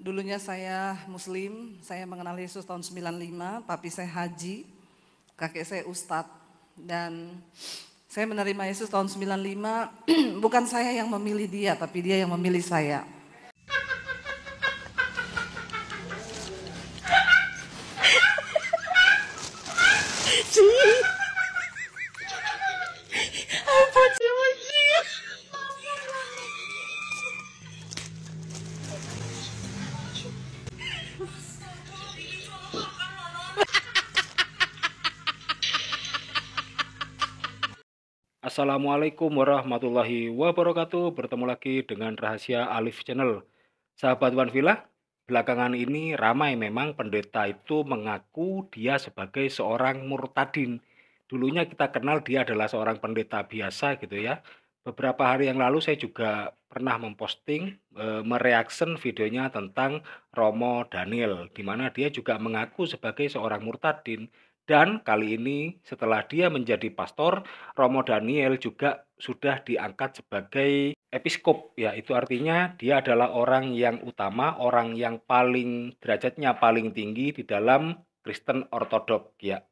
Dulunya saya muslim, saya mengenal Yesus tahun 95, papi saya haji, kakek saya ustadz. Dan saya menerima Yesus tahun 95, bukan saya yang memilih dia, tapi dia yang memilih saya. Assalamualaikum warahmatullahi wabarakatuh. Bertemu lagi dengan Rahasia Alif Channel. Sahabat Wan Villa, belakangan ini ramai memang pendeta itu mengaku dia sebagai seorang murtadin. Dulunya kita kenal dia adalah seorang pendeta biasa gitu ya. Beberapa hari yang lalu saya juga pernah memposting e, mereaction videonya tentang Romo Daniel di mana dia juga mengaku sebagai seorang murtadin dan kali ini setelah dia menjadi pastor, Romo Daniel juga sudah diangkat sebagai episkop. Ya, itu artinya dia adalah orang yang utama, orang yang paling derajatnya paling tinggi di dalam Kristen Ortodok. Ya,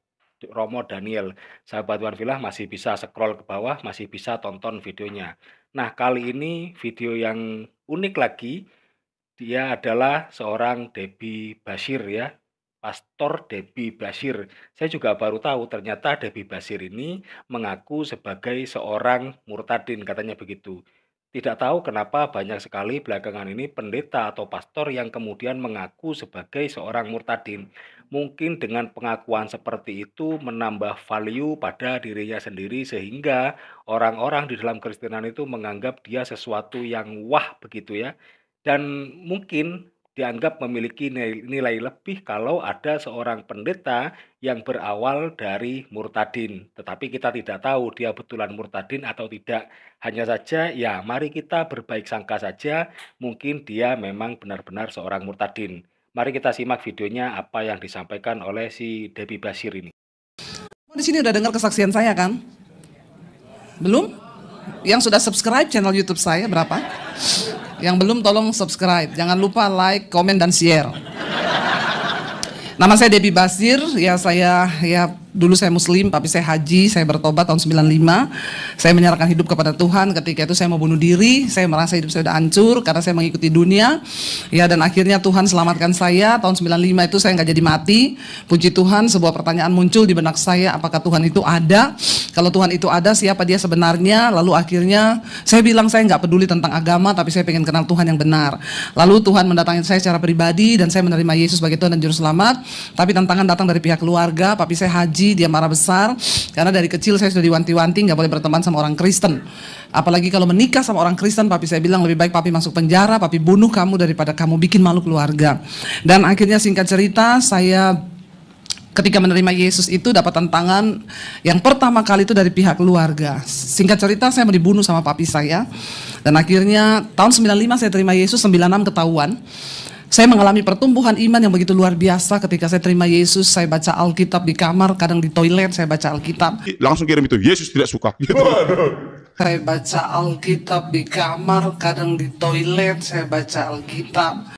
Romo Daniel. Sahabat Villa masih bisa scroll ke bawah, masih bisa tonton videonya. Nah, kali ini video yang unik lagi, dia adalah seorang Debbie Bashir ya. Pastor Debbie Basir. Saya juga baru tahu ternyata Debbie Basir ini mengaku sebagai seorang murtadin katanya begitu. Tidak tahu kenapa banyak sekali belakangan ini pendeta atau pastor yang kemudian mengaku sebagai seorang murtadin. Mungkin dengan pengakuan seperti itu menambah value pada dirinya sendiri sehingga orang-orang di dalam Kristenan itu menganggap dia sesuatu yang wah begitu ya. Dan mungkin dianggap memiliki nilai lebih kalau ada seorang pendeta yang berawal dari murtadin. Tetapi kita tidak tahu dia betulan murtadin atau tidak. Hanya saja ya mari kita berbaik sangka saja mungkin dia memang benar-benar seorang murtadin. Mari kita simak videonya apa yang disampaikan oleh si Debi Basir ini. Di sini udah dengar kesaksian saya kan? Belum? Yang sudah subscribe channel YouTube saya berapa? Yang belum tolong subscribe. Jangan lupa like, komen, dan share. Nama saya Debbie Basir. Ya saya ya dulu saya muslim tapi saya haji, saya bertobat tahun 95. Saya menyerahkan hidup kepada Tuhan. Ketika itu saya mau bunuh diri, saya merasa hidup saya sudah hancur karena saya mengikuti dunia. Ya dan akhirnya Tuhan selamatkan saya tahun 95 itu saya nggak jadi mati. Puji Tuhan, sebuah pertanyaan muncul di benak saya, apakah Tuhan itu ada? Kalau Tuhan itu ada, siapa dia sebenarnya? Lalu akhirnya saya bilang saya nggak peduli tentang agama tapi saya pengen kenal Tuhan yang benar. Lalu Tuhan mendatangi saya secara pribadi dan saya menerima Yesus sebagai Tuhan dan juru selamat. Tapi tantangan datang dari pihak keluarga, tapi saya haji dia marah besar karena dari kecil saya sudah diwanti-wanti nggak boleh berteman sama orang Kristen. Apalagi kalau menikah sama orang Kristen, papi saya bilang lebih baik papi masuk penjara, papi bunuh kamu daripada kamu bikin malu keluarga. Dan akhirnya singkat cerita saya ketika menerima Yesus itu dapat tantangan yang pertama kali itu dari pihak keluarga. Singkat cerita saya mau dibunuh sama papi saya dan akhirnya tahun 95 saya terima Yesus, 96 ketahuan. Saya mengalami pertumbuhan iman yang begitu luar biasa ketika saya terima Yesus, saya baca Alkitab di kamar, kadang di toilet saya baca Alkitab. Langsung kirim itu, Yesus tidak suka. Gitu. Saya baca Alkitab di kamar, kadang di toilet saya baca Alkitab.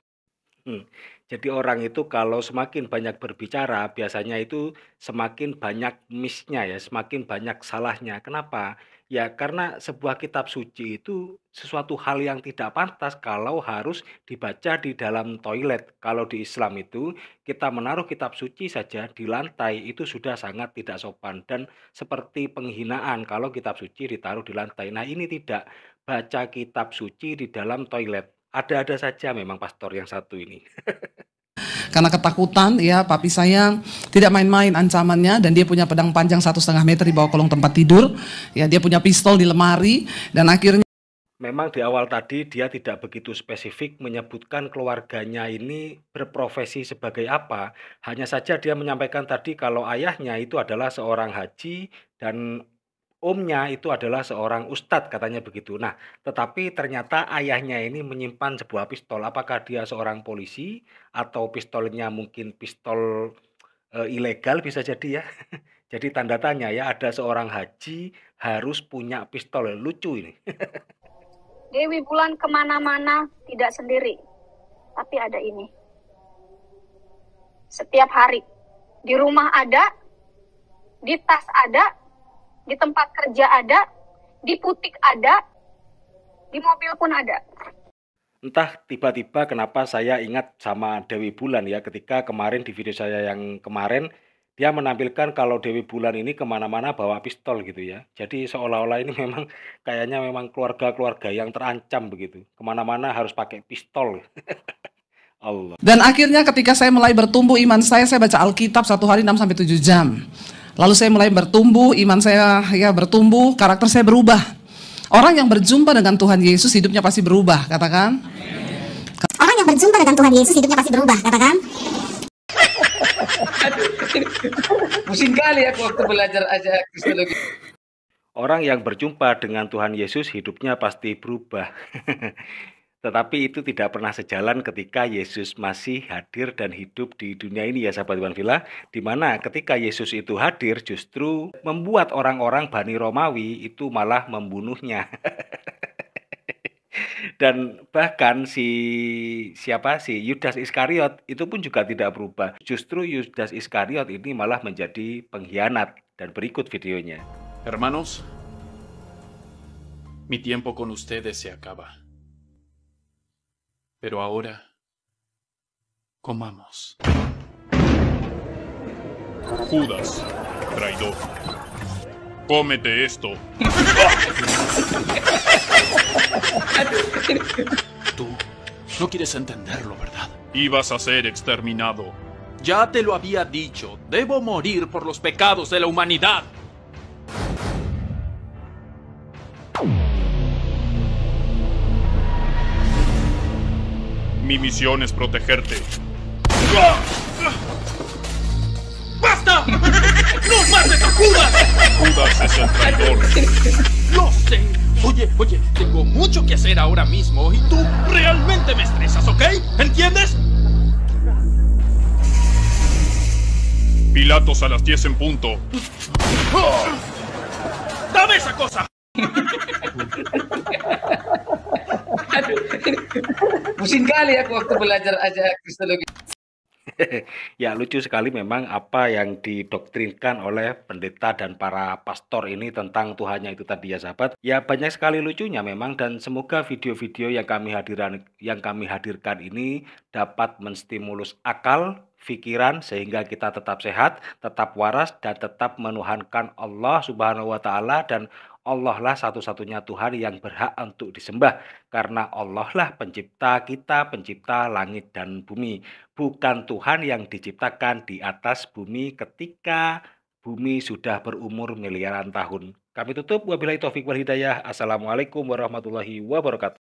Jadi orang itu kalau semakin banyak berbicara, biasanya itu semakin banyak misnya ya, semakin banyak salahnya. Kenapa? Ya karena sebuah kitab suci itu sesuatu hal yang tidak pantas kalau harus dibaca di dalam toilet. Kalau di Islam itu kita menaruh kitab suci saja di lantai itu sudah sangat tidak sopan dan seperti penghinaan kalau kitab suci ditaruh di lantai. Nah ini tidak baca kitab suci di dalam toilet ada-ada saja memang pastor yang satu ini. Karena ketakutan ya papi saya tidak main-main ancamannya dan dia punya pedang panjang satu setengah meter di bawah kolong tempat tidur. Ya dia punya pistol di lemari dan akhirnya Memang di awal tadi dia tidak begitu spesifik menyebutkan keluarganya ini berprofesi sebagai apa. Hanya saja dia menyampaikan tadi kalau ayahnya itu adalah seorang haji dan omnya itu adalah seorang ustadz katanya begitu. Nah, tetapi ternyata ayahnya ini menyimpan sebuah pistol. Apakah dia seorang polisi atau pistolnya mungkin pistol e, ilegal bisa jadi ya. jadi tanda tanya ya ada seorang haji harus punya pistol. Lucu ini. Dewi Bulan kemana-mana tidak sendiri, tapi ada ini. Setiap hari, di rumah ada, di tas ada, di tempat kerja ada, di putik ada, di mobil pun ada. Entah tiba-tiba kenapa saya ingat sama Dewi Bulan ya ketika kemarin di video saya yang kemarin dia menampilkan kalau Dewi Bulan ini kemana-mana bawa pistol gitu ya. Jadi seolah-olah ini memang kayaknya memang keluarga-keluarga yang terancam begitu. Kemana-mana harus pakai pistol. Allah. Dan akhirnya ketika saya mulai bertumbuh iman saya, saya baca Alkitab satu hari 6 sampai 7 jam. Lalu saya mulai bertumbuh, iman saya ya bertumbuh, karakter saya berubah. Orang yang berjumpa dengan Tuhan Yesus hidupnya pasti berubah, katakan. Orang yang berjumpa dengan Tuhan Yesus hidupnya pasti berubah, katakan. Pusing kali ya waktu belajar aja kristologi. Orang yang berjumpa dengan Tuhan Yesus hidupnya pasti berubah. Tetapi itu tidak pernah sejalan ketika Yesus masih hadir dan hidup di dunia ini ya sahabat Iwan Villa. Di mana ketika Yesus itu hadir justru membuat orang-orang Bani Romawi itu malah membunuhnya. dan bahkan si siapa sih Yudas Iskariot itu pun juga tidak berubah. Justru Yudas Iskariot ini malah menjadi pengkhianat dan berikut videonya. Hermanos, mi tiempo con ustedes se acaba. Pero ahora, comamos. Judas, traidor. Cómete esto. Tú no quieres entenderlo, ¿verdad? Ibas a ser exterminado. Ya te lo había dicho, debo morir por los pecados de la humanidad. Mi misión es protegerte. ¡Basta! ¡No mates a Judas! Judas es el traidor. Lo sé. Oye, oye, tengo mucho que hacer ahora mismo y tú realmente me estresas, ¿ok? ¿Entiendes? Pilatos a las 10 en punto. ¡Oh! ¡Dame esa cosa! Pusing kali aku waktu belajar aja kristologi. ya lucu sekali memang apa yang didoktrinkan oleh pendeta dan para pastor ini tentang Tuhannya itu tadi ya sahabat. Ya banyak sekali lucunya memang dan semoga video-video yang kami yang kami hadirkan ini dapat menstimulus akal, pikiran sehingga kita tetap sehat, tetap waras dan tetap menuhankan Allah Subhanahu wa taala dan Allah lah satu-satunya Tuhan yang berhak untuk disembah karena Allah lah pencipta kita, pencipta langit dan bumi, bukan Tuhan yang diciptakan di atas bumi ketika bumi sudah berumur miliaran tahun. Kami tutup wabillahi taufiq wal hidayah. Assalamualaikum warahmatullahi wabarakatuh.